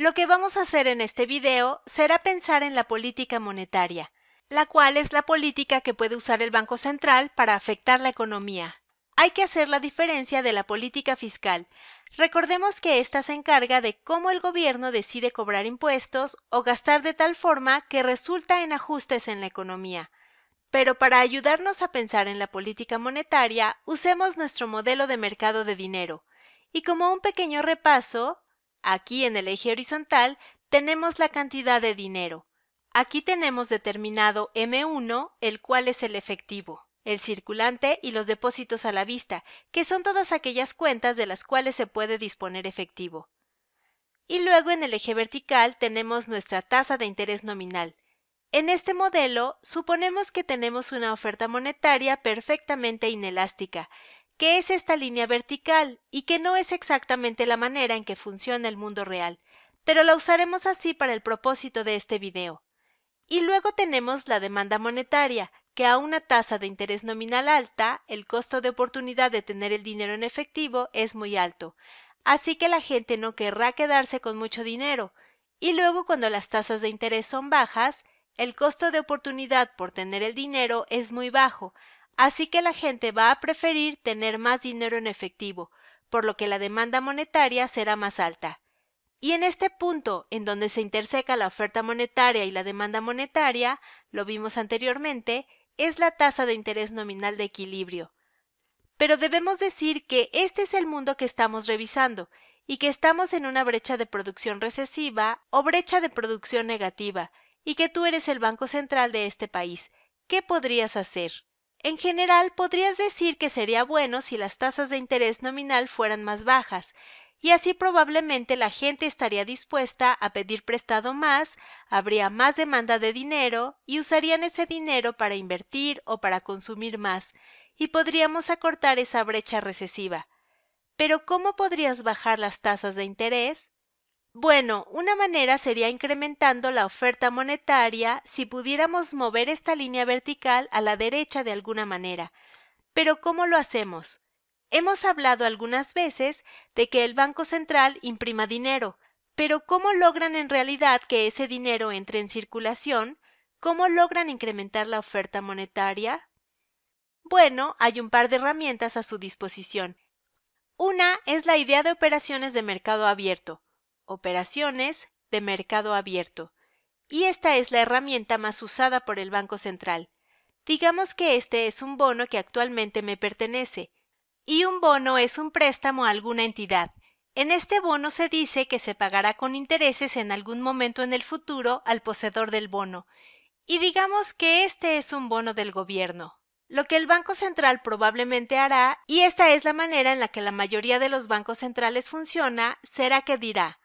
Lo que vamos a hacer en este video será pensar en la política monetaria, la cual es la política que puede usar el Banco Central para afectar la economía. Hay que hacer la diferencia de la política fiscal. Recordemos que ésta se encarga de cómo el gobierno decide cobrar impuestos o gastar de tal forma que resulta en ajustes en la economía. Pero para ayudarnos a pensar en la política monetaria, usemos nuestro modelo de mercado de dinero. Y como un pequeño repaso, Aquí en el eje horizontal tenemos la cantidad de dinero. Aquí tenemos determinado M1, el cual es el efectivo, el circulante y los depósitos a la vista, que son todas aquellas cuentas de las cuales se puede disponer efectivo. Y luego en el eje vertical tenemos nuestra tasa de interés nominal. En este modelo, suponemos que tenemos una oferta monetaria perfectamente inelástica, que es esta línea vertical y que no es exactamente la manera en que funciona el mundo real, pero la usaremos así para el propósito de este video. Y luego tenemos la demanda monetaria, que a una tasa de interés nominal alta, el costo de oportunidad de tener el dinero en efectivo es muy alto, así que la gente no querrá quedarse con mucho dinero. Y luego cuando las tasas de interés son bajas, el costo de oportunidad por tener el dinero es muy bajo, Así que la gente va a preferir tener más dinero en efectivo, por lo que la demanda monetaria será más alta. Y en este punto, en donde se interseca la oferta monetaria y la demanda monetaria, lo vimos anteriormente, es la tasa de interés nominal de equilibrio. Pero debemos decir que este es el mundo que estamos revisando y que estamos en una brecha de producción recesiva o brecha de producción negativa y que tú eres el Banco Central de este país. ¿Qué podrías hacer? En general, podrías decir que sería bueno si las tasas de interés nominal fueran más bajas, y así probablemente la gente estaría dispuesta a pedir prestado más, habría más demanda de dinero y usarían ese dinero para invertir o para consumir más, y podríamos acortar esa brecha recesiva. Pero ¿cómo podrías bajar las tasas de interés? Bueno, una manera sería incrementando la oferta monetaria si pudiéramos mover esta línea vertical a la derecha de alguna manera. Pero ¿cómo lo hacemos? Hemos hablado algunas veces de que el Banco Central imprima dinero, pero ¿cómo logran en realidad que ese dinero entre en circulación? ¿Cómo logran incrementar la oferta monetaria? Bueno, hay un par de herramientas a su disposición. Una es la idea de operaciones de mercado abierto operaciones de mercado abierto, y esta es la herramienta más usada por el Banco Central. Digamos que este es un bono que actualmente me pertenece, y un bono es un préstamo a alguna entidad. En este bono se dice que se pagará con intereses en algún momento en el futuro al poseedor del bono, y digamos que este es un bono del gobierno. Lo que el Banco Central probablemente hará, y esta es la manera en la que la mayoría de los bancos centrales funciona, será que dirá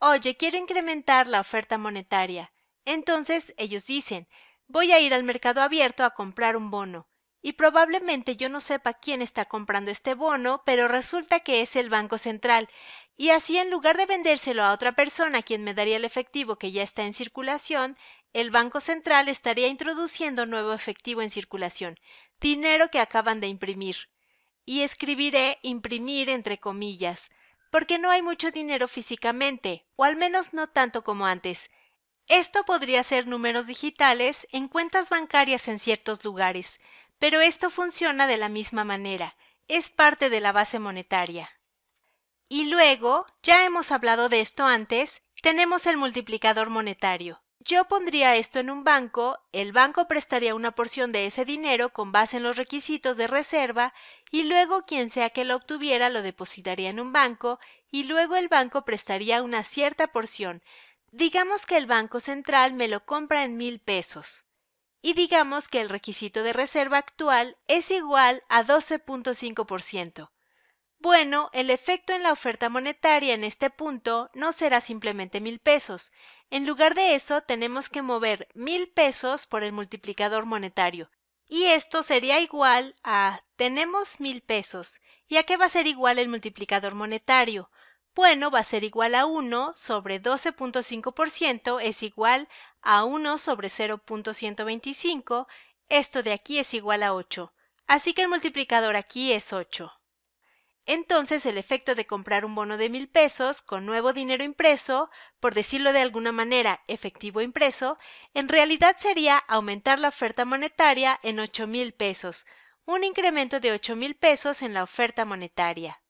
oye, quiero incrementar la oferta monetaria. Entonces ellos dicen, voy a ir al mercado abierto a comprar un bono. Y probablemente yo no sepa quién está comprando este bono, pero resulta que es el Banco Central. Y así en lugar de vendérselo a otra persona quien me daría el efectivo que ya está en circulación, el Banco Central estaría introduciendo nuevo efectivo en circulación, dinero que acaban de imprimir. Y escribiré imprimir entre comillas, porque no hay mucho dinero físicamente, o al menos no tanto como antes. Esto podría ser números digitales en cuentas bancarias en ciertos lugares, pero esto funciona de la misma manera, es parte de la base monetaria. Y luego, ya hemos hablado de esto antes, tenemos el multiplicador monetario. Yo pondría esto en un banco, el banco prestaría una porción de ese dinero con base en los requisitos de reserva y luego quien sea que lo obtuviera lo depositaría en un banco y luego el banco prestaría una cierta porción. Digamos que el Banco Central me lo compra en mil pesos. Y digamos que el requisito de reserva actual es igual a 12.5%. Bueno, el efecto en la oferta monetaria en este punto no será simplemente mil pesos. En lugar de eso, tenemos que mover mil pesos por el multiplicador monetario. Y esto sería igual a tenemos mil pesos. ¿Y a qué va a ser igual el multiplicador monetario? Bueno, va a ser igual a 1 sobre 12.5% es igual a 1 sobre 0.125. Esto de aquí es igual a 8. Así que el multiplicador aquí es 8. Entonces el efecto de comprar un bono de mil pesos con nuevo dinero impreso, por decirlo de alguna manera efectivo impreso, en realidad sería aumentar la oferta monetaria en ocho mil pesos, un incremento de ocho mil pesos en la oferta monetaria.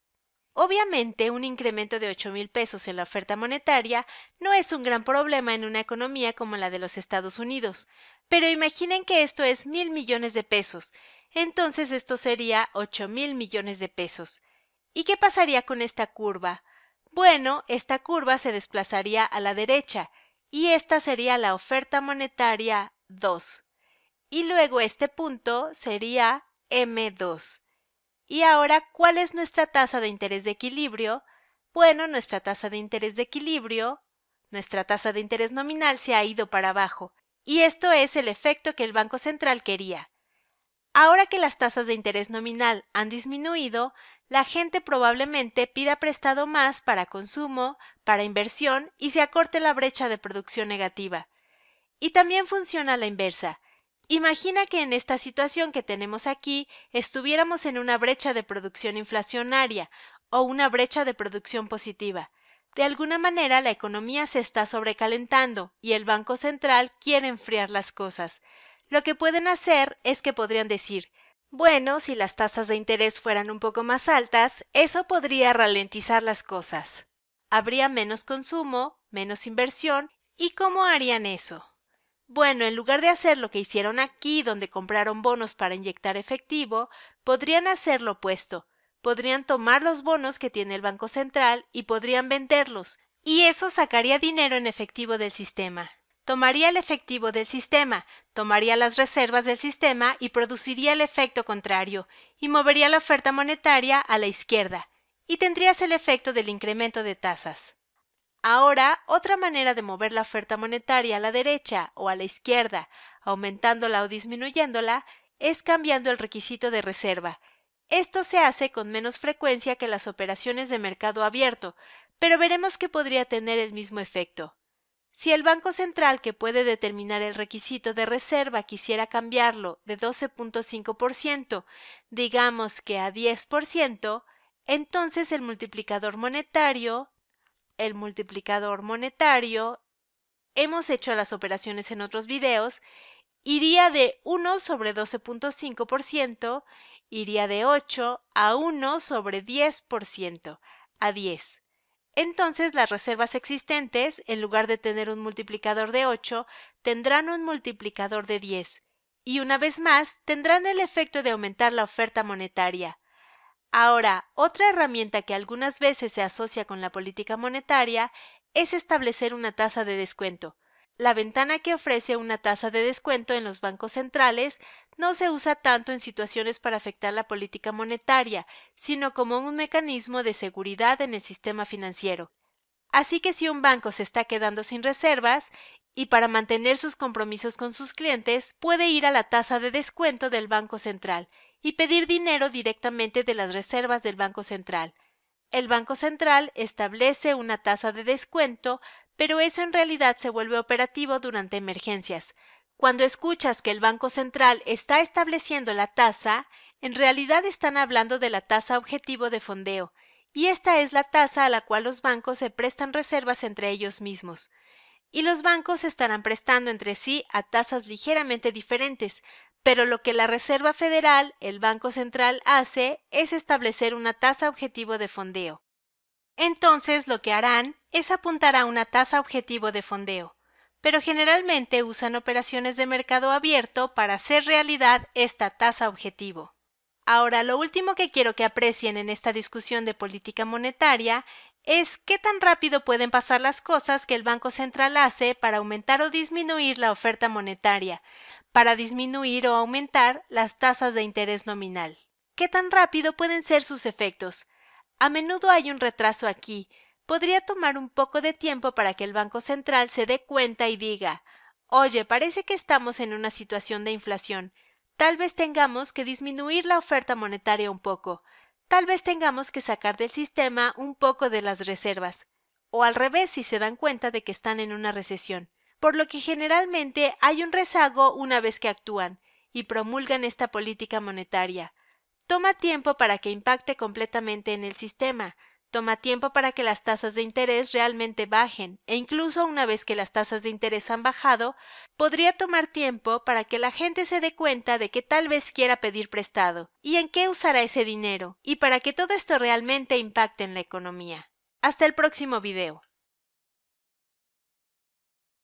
Obviamente, un incremento de ocho mil pesos en la oferta monetaria no es un gran problema en una economía como la de los Estados Unidos, pero imaginen que esto es mil millones de pesos, entonces esto sería ocho mil millones de pesos. ¿Y qué pasaría con esta curva? Bueno, esta curva se desplazaría a la derecha y esta sería la oferta monetaria 2. Y luego este punto sería M2. Y ahora, ¿cuál es nuestra tasa de interés de equilibrio? Bueno, nuestra tasa de interés de equilibrio, nuestra tasa de interés nominal se ha ido para abajo, y esto es el efecto que el Banco Central quería. Ahora que las tasas de interés nominal han disminuido, la gente probablemente pida prestado más para consumo, para inversión y se acorte la brecha de producción negativa. Y también funciona la inversa. Imagina que en esta situación que tenemos aquí estuviéramos en una brecha de producción inflacionaria o una brecha de producción positiva. De alguna manera la economía se está sobrecalentando y el Banco Central quiere enfriar las cosas. Lo que pueden hacer es que podrían decir bueno, si las tasas de interés fueran un poco más altas, eso podría ralentizar las cosas. Habría menos consumo, menos inversión, ¿y cómo harían eso? Bueno, en lugar de hacer lo que hicieron aquí, donde compraron bonos para inyectar efectivo, podrían hacer lo opuesto. Podrían tomar los bonos que tiene el Banco Central y podrían venderlos, y eso sacaría dinero en efectivo del sistema tomaría el efectivo del sistema, tomaría las reservas del sistema y produciría el efecto contrario, y movería la oferta monetaria a la izquierda, y tendrías el efecto del incremento de tasas. Ahora, otra manera de mover la oferta monetaria a la derecha o a la izquierda, aumentándola o disminuyéndola, es cambiando el requisito de reserva. Esto se hace con menos frecuencia que las operaciones de mercado abierto, pero veremos que podría tener el mismo efecto. Si el Banco Central, que puede determinar el requisito de reserva, quisiera cambiarlo de 12.5%, digamos que a 10%, entonces el multiplicador monetario, el multiplicador monetario, hemos hecho las operaciones en otros videos, iría de 1 sobre 12.5%, iría de 8 a 1 sobre 10%, a 10. Entonces las reservas existentes, en lugar de tener un multiplicador de 8, tendrán un multiplicador de 10 y una vez más tendrán el efecto de aumentar la oferta monetaria. Ahora, otra herramienta que algunas veces se asocia con la política monetaria es establecer una tasa de descuento, la ventana que ofrece una tasa de descuento en los bancos centrales no se usa tanto en situaciones para afectar la política monetaria, sino como un mecanismo de seguridad en el sistema financiero. Así que si un banco se está quedando sin reservas y para mantener sus compromisos con sus clientes, puede ir a la tasa de descuento del Banco Central y pedir dinero directamente de las reservas del Banco Central. El Banco Central establece una tasa de descuento pero eso en realidad se vuelve operativo durante emergencias. Cuando escuchas que el Banco Central está estableciendo la tasa, en realidad están hablando de la tasa objetivo de fondeo, y esta es la tasa a la cual los bancos se prestan reservas entre ellos mismos. Y los bancos estarán prestando entre sí a tasas ligeramente diferentes, pero lo que la Reserva Federal, el Banco Central, hace es establecer una tasa objetivo de fondeo. Entonces lo que harán es apuntar a una tasa objetivo de fondeo, pero generalmente usan operaciones de mercado abierto para hacer realidad esta tasa objetivo. Ahora, lo último que quiero que aprecien en esta discusión de política monetaria es qué tan rápido pueden pasar las cosas que el Banco Central hace para aumentar o disminuir la oferta monetaria, para disminuir o aumentar las tasas de interés nominal. ¿Qué tan rápido pueden ser sus efectos? A menudo hay un retraso aquí. Podría tomar un poco de tiempo para que el Banco Central se dé cuenta y diga, oye, parece que estamos en una situación de inflación. Tal vez tengamos que disminuir la oferta monetaria un poco. Tal vez tengamos que sacar del sistema un poco de las reservas. O al revés si se dan cuenta de que están en una recesión. Por lo que generalmente hay un rezago una vez que actúan y promulgan esta política monetaria. Toma tiempo para que impacte completamente en el sistema. Toma tiempo para que las tasas de interés realmente bajen e incluso una vez que las tasas de interés han bajado, podría tomar tiempo para que la gente se dé cuenta de que tal vez quiera pedir prestado y en qué usará ese dinero y para que todo esto realmente impacte en la economía. Hasta el próximo video.